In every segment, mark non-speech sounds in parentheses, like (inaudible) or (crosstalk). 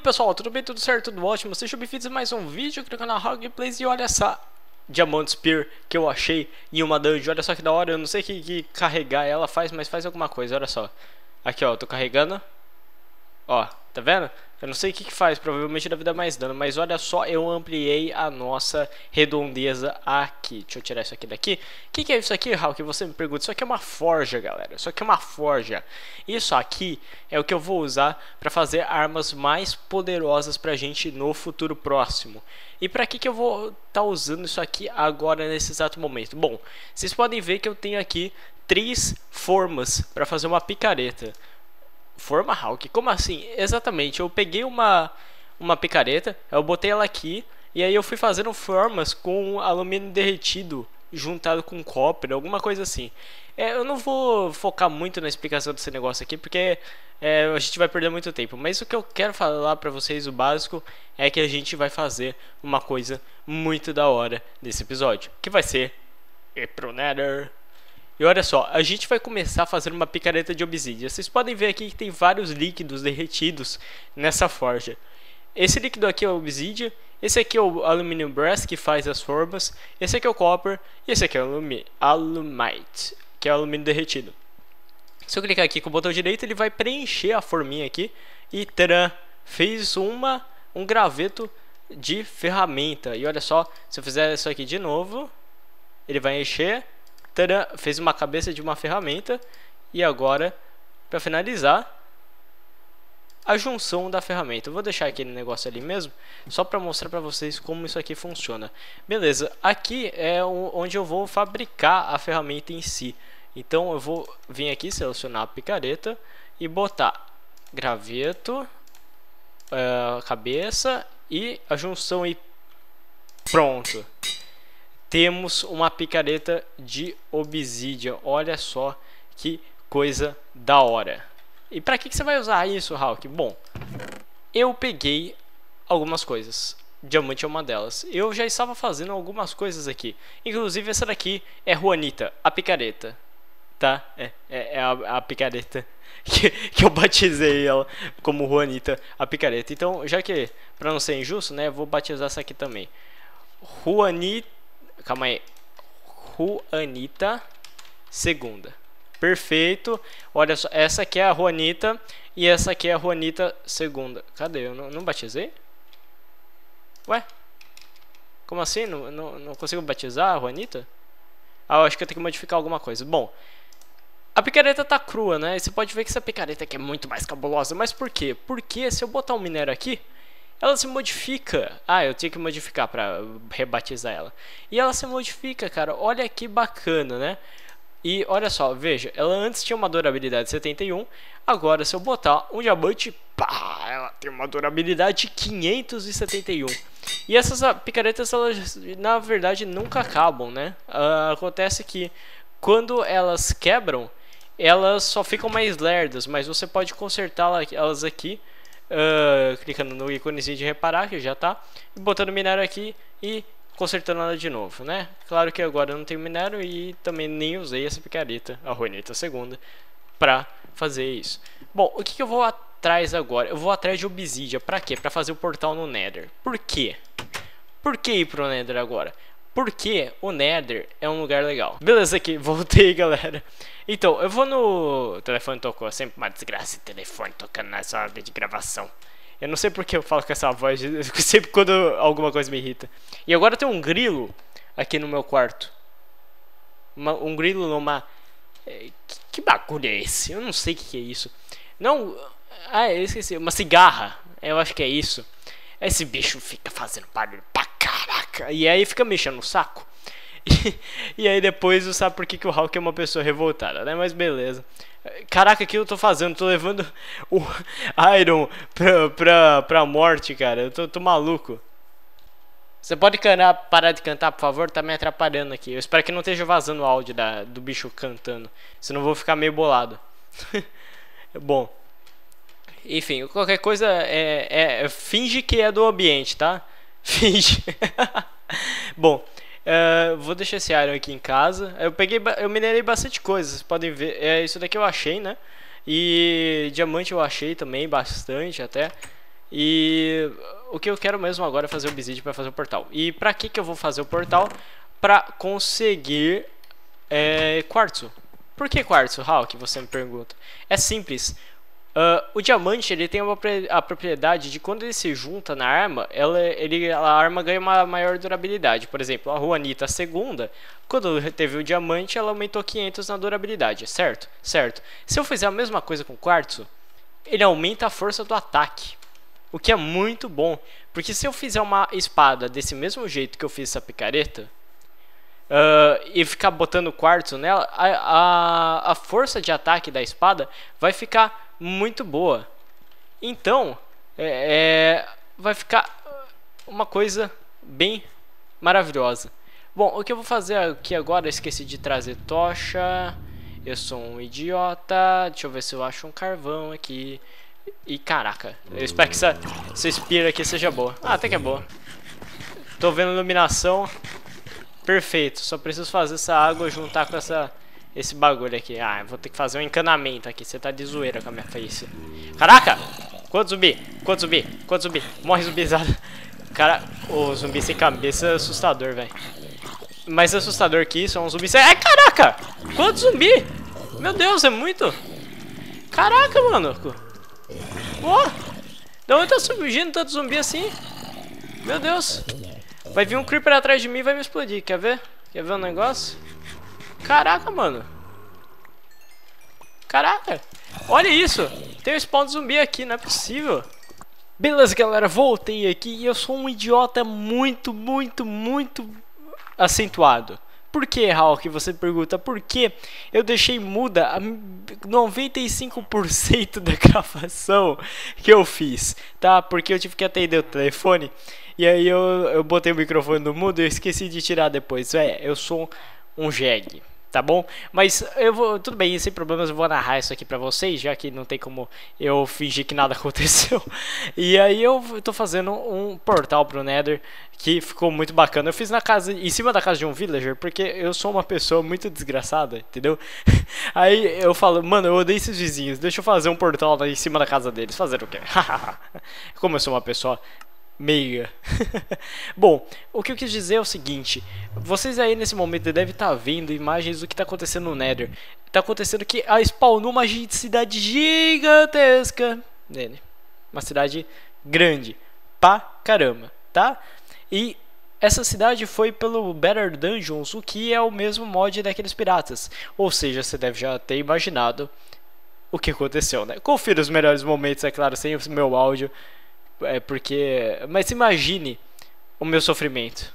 pessoal, tudo bem, tudo certo, tudo ótimo? Sejam bem-vindos a mais um vídeo aqui no canal Rogue Plays e olha essa Diamond Spear que eu achei em uma dungeon, olha só que da hora, eu não sei que, que carregar ela faz, mas faz alguma coisa, olha só. Aqui ó, eu tô carregando, ó, Tá vendo? Eu não sei o que, que faz, provavelmente deve dar mais dano, mas olha só, eu ampliei a nossa redondeza aqui. Deixa eu tirar isso aqui daqui. O que, que, é isso aqui, que Você me pergunta. Isso aqui é uma forja, galera. Isso aqui é uma forja. Isso aqui é o que eu vou usar para fazer armas mais poderosas pra gente no futuro próximo. E para que, que eu vou estar tá usando isso aqui agora, nesse exato momento? Bom, vocês podem ver que eu tenho aqui três formas para fazer uma picareta. Forma Hawk? Como assim? Exatamente, eu peguei uma, uma picareta, eu botei ela aqui, e aí eu fui fazendo formas com alumínio derretido juntado com cobre, alguma coisa assim. É, eu não vou focar muito na explicação desse negócio aqui, porque é, a gente vai perder muito tempo. Mas o que eu quero falar para vocês, o básico, é que a gente vai fazer uma coisa muito da hora nesse episódio, que vai ser Nether... E olha só, a gente vai começar a fazer uma picareta de obsidia. Vocês podem ver aqui que tem vários líquidos derretidos nessa forja. Esse líquido aqui é o obsidian, esse aqui é o aluminium brass que faz as formas, esse aqui é o copper e esse aqui é o alumi alumite, que é o alumínio derretido. Se eu clicar aqui com o botão direito, ele vai preencher a forminha aqui e tcharam, fez uma, um graveto de ferramenta. E olha só, se eu fizer isso aqui de novo, ele vai encher fez uma cabeça de uma ferramenta e agora, para finalizar, a junção da ferramenta. Eu vou deixar aquele negócio ali mesmo, só para mostrar para vocês como isso aqui funciona. Beleza, aqui é onde eu vou fabricar a ferramenta em si. Então eu vou vir aqui, selecionar a picareta e botar graveto, eh, cabeça e a junção e pronto temos uma picareta de obsidian. Olha só que coisa da hora. E para que, que você vai usar isso, Hulk? Bom, eu peguei algumas coisas. Diamante é uma delas. Eu já estava fazendo algumas coisas aqui. Inclusive essa daqui é Juanita, a picareta. Tá? É, é, é a, a, picareta (laughs) que, que, eu batizei ela como Juanita, a picareta. Então, já que, para não ser injusto, né, vou batizar essa aqui também. Juanita Calma aí. Juanita segunda. Perfeito. Olha só, essa aqui é a Juanita e essa aqui é a Juanita segunda. Cadê? Eu não, não batizei? Ué? Como assim? Não, não, não consigo batizar a Juanita? Ah, eu acho que eu tenho que modificar alguma coisa. Bom, a picareta tá crua, né? você pode ver que essa picareta aqui é muito mais cabulosa. Mas por quê? Porque se eu botar um minério aqui, ela se modifica. Ah, eu tinha que modificar para rebatizar ela. E ela se modifica, cara. Olha que bacana, né? E olha só, veja, ela antes tinha uma durabilidade de 71, agora se eu botar um diamante, pá, ela tem uma durabilidade de 571. E essas picaretas, elas na verdade nunca acabam, né? Uh, acontece que quando elas quebram, elas só ficam mais lerdas, mas você pode consertar elas aqui uh, clicando no íconezinho de reparar, que já está, botando minério aqui e consertando ela de novo, né? Claro que agora eu não tenho minério e também nem usei essa picareta, a Ruineta segunda, para fazer isso. Bom, o que, que eu vou atrás agora? Eu vou atrás de obsidia, para quê? Para fazer o portal no Nether. Por quê? Por que ir pro Nether agora? porque o Nether é um lugar legal. Beleza aqui, (laughs) voltei, galera. Então, eu vou no... O telefone tocou, é sempre uma desgraça esse telefone tocando nessa hora de gravação. Eu não sei porque eu falo com essa voz, (laughs) sempre quando alguma coisa me irrita. E agora tem um grilo aqui no meu quarto. Uma, um grilo numa... É, que, que bagulho é esse? Eu não sei o que, que é isso. Não... Ah, eu esqueci. Uma cigarra. Eu acho que é isso. Esse bicho fica fazendo barulho pra caraca. E aí fica mexendo no saco. E, (laughs) e aí depois você sabe por que, que o Hulk é uma pessoa revoltada, né? Mas beleza. Caraca, o que eu tô fazendo? Tô levando o Iron pra, pra, pra morte, cara. Eu tô, tô maluco. Você pode canar, parar de cantar, por favor? Tá me atrapalhando aqui. Eu espero que não esteja vazando o áudio da, do bicho cantando. Senão eu vou ficar meio bolado. (laughs) Bom. Enfim, qualquer coisa é, é, é, finge que é do ambiente, tá? Finge. (laughs) Bom, uh, vou deixar esse iron aqui em casa. Eu peguei, eu minerei bastante coisas, podem ver. É, isso daqui eu achei, né? E diamante eu achei também, bastante até. E o que eu quero mesmo agora é fazer o obsidian para fazer o portal. E para que que eu vou fazer o portal? Para conseguir é, quartzo. Por que quartzo, Hawk? Você me pergunta. É simples. Uh, o diamante ele tem uma, a propriedade de quando ele se junta na arma, ela, ele, a arma ganha uma maior durabilidade. Por exemplo, a Juanita II, quando teve o diamante, ela aumentou 500 na durabilidade, certo? Certo. Se eu fizer a mesma coisa com o quartzo, ele aumenta a força do ataque. O que é muito bom, porque se eu fizer uma espada desse mesmo jeito que eu fiz essa picareta, Uh, e ficar botando quartzo nela, a, a, a, força de ataque da espada vai ficar muito boa. Então, é, é, vai ficar uma coisa bem maravilhosa. Bom, o que eu vou fazer aqui agora, esqueci de trazer tocha, eu sou um idiota, deixa eu ver se eu acho um carvão aqui. E caraca, eu espero que essa, essa espira aqui seja boa. Ah, até que é boa. Tô vendo iluminação, perfeito, só preciso fazer essa água juntar com essa esse bagulho aqui. Ah, vou ter que fazer um encanamento aqui. Você tá de zoeira com a minha face. Caraca! Quanto zumbi? Quanto zumbi? Quanto zumbi? Morre zumbizado. Cara, o zumbi sem cabeça é assustador, velho. Mais assustador que isso é um zumbi sem... É, caraca! Quanto zumbi? Meu Deus, é muito! Caraca, mano! Ó! de onde tá surgindo tanto zumbi assim? Meu Deus! Vai vir um creeper atrás de mim e vai me explodir, quer ver? Quer ver o um negócio? Caraca, mano. Caraca. Olha isso. Tem um spawn de zumbi aqui, não é possível. Beleza, galera, voltei aqui e eu sou um idiota muito, muito, muito acentuado. Por que, Hulk? Você pergunta por que eu deixei muda 95% da gravação que eu fiz, tá? Porque eu tive que atender o telefone e aí eu, eu botei o microfone no mudo e eu esqueci de tirar depois. É, eu sou um jegue tá bom? Mas eu vou, tudo bem, sem problemas, eu vou narrar isso aqui pra vocês, já que não tem como eu fingir que nada (laughs) aconteceu. E aí eu tô fazendo um portal pro Nether que ficou muito bacana. Eu fiz na casa, em cima da casa de um villager, porque eu sou uma pessoa muito desgraçada, entendeu? (laughs) Aí eu falo, mano, eu odeio esses vizinhos, deixa eu fazer um portal em cima da casa deles. Fazer o quê? (laughs) Como eu sou uma pessoa meiga. (laughs) Bom, o que eu quis dizer é o seguinte: vocês aí nesse momento devem estar tá vendo imagens do que está acontecendo no Nether. Está acontecendo que a spawnou uma cidade gigantesca nele, uma cidade grande, pra caramba, tá? E essa cidade foi pelo Better Dungeons, o que é o mesmo mod daqueles piratas. Ou seja, você deve já ter imaginado o que aconteceu, né? Confira os melhores momentos, é claro, sem o meu áudio. É porque. Mas imagine o meu sofrimento.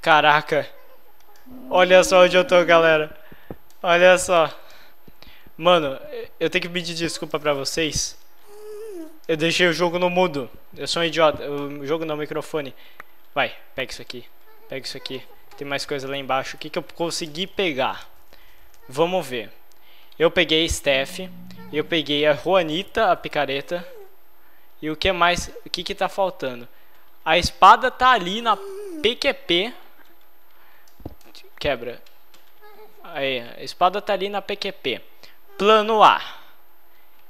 Caraca. Olha só onde eu tô, galera. Olha só. Mano, eu tenho que pedir desculpa pra vocês. Eu deixei o jogo no mudo. Eu sou um idiota. O jogo não, o microfone. Vai, pega isso aqui. Pega isso aqui. Tem mais coisa lá embaixo. O que, que eu consegui pegar? Vamos ver. Eu peguei Steph. Eu peguei a Juanita, a picareta. E o que mais? O que que tá faltando? A espada tá ali na PQP. Quebra. Aí, a espada tá ali na PQP. Plano A.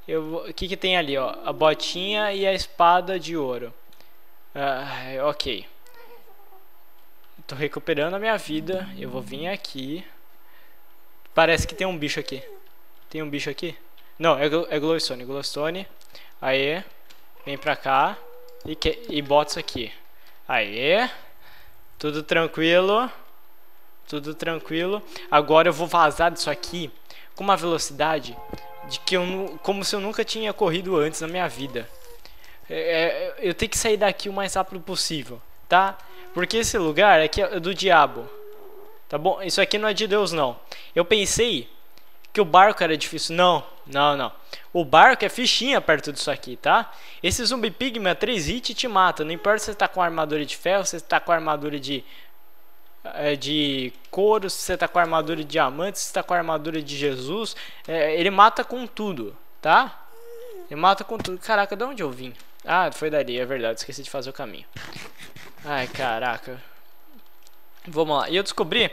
Eu, o que que tem ali, ó? A botinha e a espada de ouro. Ah, ok. Tô recuperando a minha vida. Eu vou vir aqui. Parece que tem um bicho aqui. Tem um bicho aqui? Não, é, é Glowstone, Glowstone. Aê. Vem pra cá e, que, e bota isso aqui. Aê. Tudo tranquilo. Tudo tranquilo. Agora eu vou vazar disso aqui com uma velocidade de que eu como se eu nunca tinha corrido antes na minha vida. É, é, eu tenho que sair daqui o mais rápido possível, tá? Porque esse lugar aqui é do diabo. Tá bom? Isso aqui não é de Deus não. Eu pensei que o barco era difícil. Não, não, não. O barco é fichinha perto disso aqui, tá? Esse zumbi pigma 3 é hit te mata. Não importa se você tá com armadura de ferro, se você tá com armadura de é, de couro, se você tá com armadura de diamante, se você tá com armadura de Jesus, é, ele mata com tudo, tá? Ele mata com tudo. Caraca, de onde eu vim? Ah, foi dali, é verdade, esqueci de fazer o caminho. Ai, caraca. Vamos lá. E eu descobri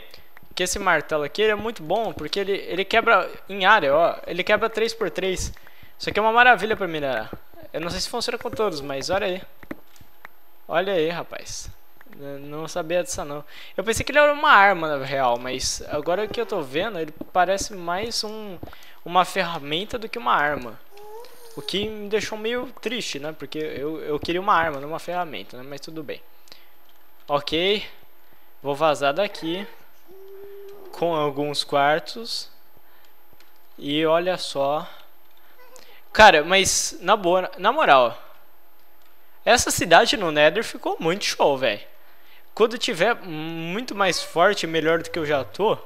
que esse martelo aqui é muito bom, porque ele, ele quebra em área, ó. Ele quebra 3x3. Isso aqui é uma maravilha pra minerar. Eu não sei se funciona com todos, mas olha aí. Olha aí, rapaz. Não sabia disso não. Eu pensei que ele era uma arma, na real, mas agora que eu tô vendo, ele parece mais um, uma ferramenta do que uma arma. O que me deixou meio triste, né? Porque eu, eu queria uma arma, não uma ferramenta, né? Mas tudo bem. Ok. Vou vazar daqui com alguns quartos. E olha só. Cara, mas na boa, na moral, essa cidade no Nether ficou muito show, velho. Quando tiver muito mais forte, e melhor do que eu já tô,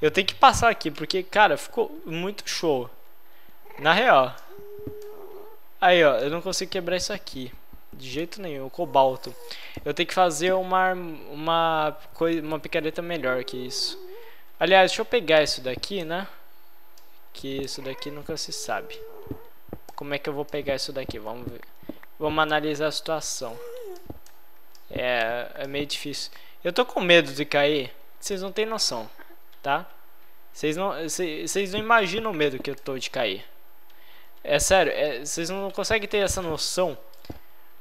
eu tenho que passar aqui, porque, cara, ficou muito show. Na real. Aí, ó, eu não consigo quebrar isso aqui. De jeito nenhum, cobalto. Eu tenho que fazer uma, uma, coisa, uma picareta melhor que isso. Aliás, deixa eu pegar isso daqui, né? Que isso daqui nunca se sabe. Como é que eu vou pegar isso daqui? Vamos ver. Vamos analisar a situação. É, é meio difícil. Eu tô com medo de cair. Vocês não têm noção, tá? Vocês não, vocês não imaginam o medo que eu tô de cair. É sério, é, vocês é, não conseguem ter essa noção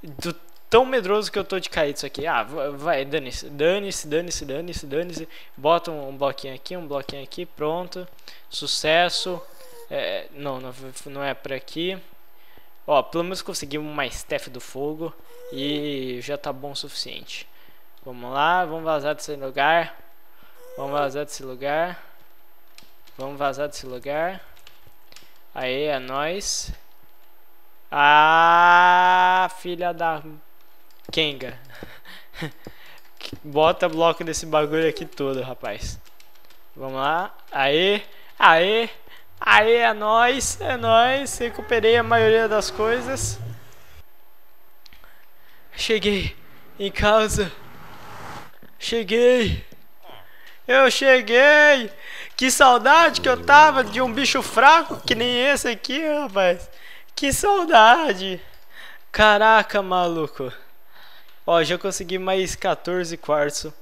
do tão medroso que eu tô de cair disso aqui. Ah, vai, dane-se, dane-se, dane-se, dane-se, dane-se. Bota um, um, bloquinho aqui, um bloquinho aqui, pronto. Sucesso. É, não, não, não é por aqui. Ó, pelo menos conseguimos uma staff do fogo e já tá bom o suficiente. Vamos lá, vamos vazar desse lugar. Vamos vazar desse lugar. Vamos vazar desse lugar. Aí, é nóis. Ah, filha da Kenga. Bota bloco desse bagulho aqui todo, rapaz. Vamos lá. Aê, aê, aê, é nóis, é nóis. Recuperei a maioria das coisas. Cheguei em casa. Cheguei. Eu cheguei. Que saudade que eu tava de um bicho fraco que nem esse aqui, rapaz. Que saudade. Caraca, maluco. Ó, já consegui mais 14 quartzo.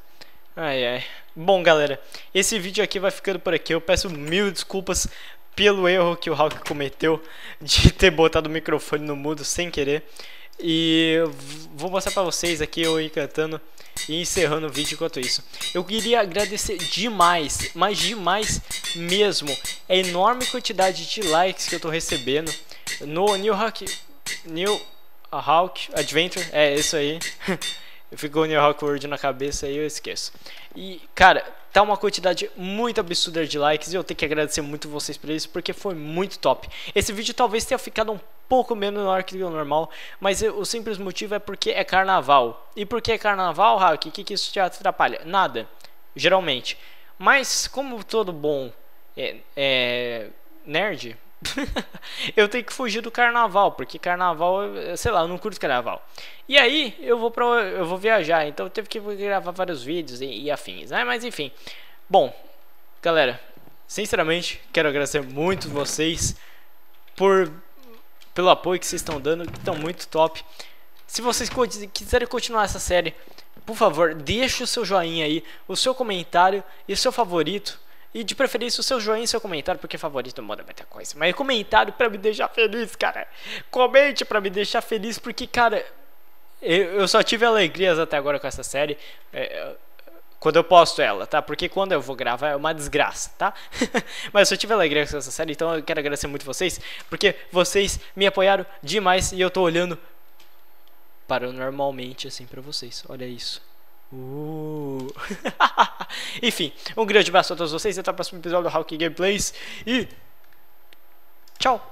Ai, ai. Bom, galera, esse vídeo aqui vai ficando por aqui. Eu peço mil desculpas pelo erro que o Hawk cometeu de (laughs) ter botado o microfone no mudo sem querer. E vou mostrar pra vocês aqui eu encantando e encerrando o vídeo enquanto isso. Eu queria agradecer demais, mas demais mesmo, a enorme quantidade de likes que eu tô recebendo no New Hack... New a Hawk Adventure, é isso aí. (laughs) Ficou New Hawk World na cabeça e eu esqueço. E, cara, tá uma quantidade muito absurda de likes e eu tenho que agradecer muito vocês por isso, porque foi muito top. Esse vídeo talvez tenha ficado um pouco menor que o normal, mas o simples motivo é porque é carnaval. E porque é carnaval, Hawk? o que, que isso te atrapalha? Nada, geralmente. Mas, como todo bom é, é, nerd, (laughs) eu tenho que fugir do carnaval, porque carnaval, eh, sei lá, eu não curto carnaval. E aí eu vou para eu vou viajar, então eu teve que gravar vários vídeos e, e, afins, né? Mas enfim. Bom, galera, sinceramente, quero agradecer muito vocês por pelo apoio que vocês estão dando, que estão muito top. Se vocês quiserem continuar essa série, por favor, deixe o seu joinha aí, o seu comentário e o seu favorito e de preferência o seu joinha e seu comentário, porque favorito manda muita coisa. Mas comentário pra me deixar feliz, cara. Comente pra me deixar feliz, porque, cara, eu, eu só tive alegrias até agora com essa série. É, quando eu posto ela, tá? Porque quando eu vou gravar é uma desgraça, tá? (laughs) Mas eu tive alegria com essa série, então eu quero agradecer muito vocês, porque vocês me apoiaram demais e eu tô olhando paranormalmente assim para vocês. Olha isso. Uh. (laughs) Enfim, um grande abraço a todos vocês. Até o próximo episódio do Hawking Gameplays. E. Tchau!